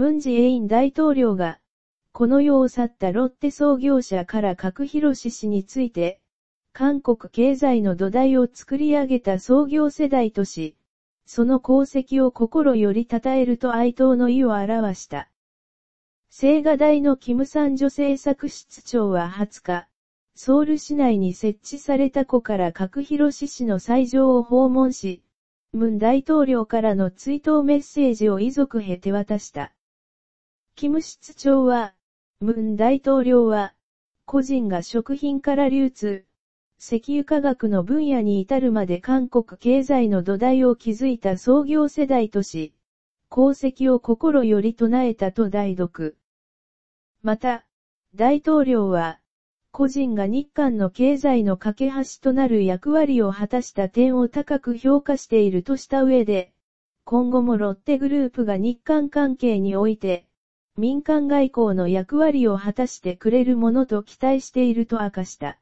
ムンジェイン大統領が、この世を去ったロッテ創業者から核広志氏について、韓国経済の土台を作り上げた創業世代とし、その功績を心より称えると哀悼の意を表した。青瓦台のキムサン女性作室長は20日、ソウル市内に設置された子から核広志氏の斎場を訪問し、ムン大統領からの追悼メッセージを遺族へ手渡した。キム室長は、ムン大統領は、個人が食品から流通、石油化学の分野に至るまで韓国経済の土台を築いた創業世代とし、功績を心より唱えたと代読。また、大統領は、個人が日韓の経済の架け橋となる役割を果たした点を高く評価しているとした上で、今後もロッテグループが日韓関係において、民間外交の役割を果たしてくれるものと期待していると明かした。